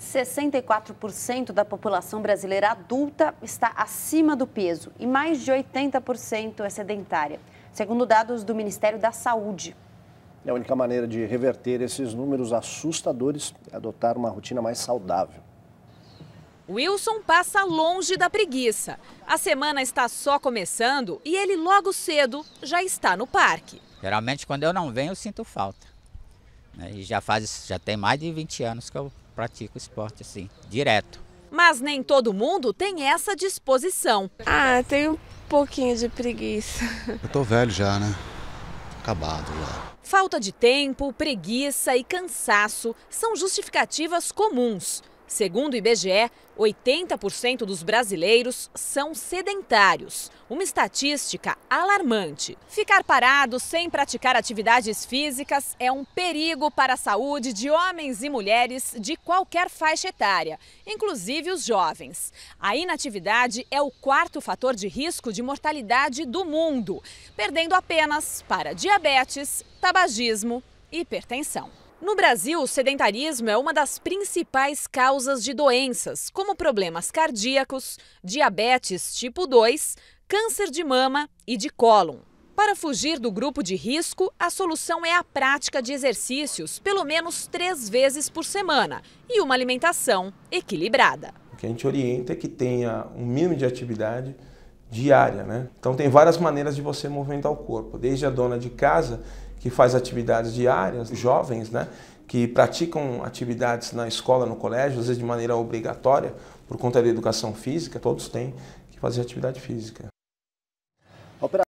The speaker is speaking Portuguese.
64% da população brasileira adulta está acima do peso e mais de 80% é sedentária, segundo dados do Ministério da Saúde. É a única maneira de reverter esses números assustadores é adotar uma rotina mais saudável. Wilson passa longe da preguiça. A semana está só começando e ele logo cedo já está no parque. Geralmente quando eu não venho eu sinto falta. Né? E já faz, já tem mais de 20 anos que eu pratico esporte assim, direto. Mas nem todo mundo tem essa disposição. Ah, tenho um pouquinho de preguiça. Eu tô velho já, né? Acabado já. Falta de tempo, preguiça e cansaço são justificativas comuns. Segundo o IBGE, 80% dos brasileiros são sedentários, uma estatística alarmante. Ficar parado sem praticar atividades físicas é um perigo para a saúde de homens e mulheres de qualquer faixa etária, inclusive os jovens. A inatividade é o quarto fator de risco de mortalidade do mundo, perdendo apenas para diabetes, tabagismo e hipertensão. No Brasil, o sedentarismo é uma das principais causas de doenças, como problemas cardíacos, diabetes tipo 2, câncer de mama e de cólon. Para fugir do grupo de risco, a solução é a prática de exercícios, pelo menos três vezes por semana, e uma alimentação equilibrada. O que a gente orienta é que tenha um mínimo de atividade diária, né? Então tem várias maneiras de você movimentar o corpo, desde a dona de casa que faz atividades diárias, jovens, né? Que praticam atividades na escola, no colégio, às vezes de maneira obrigatória por conta da educação física, todos têm que fazer atividade física.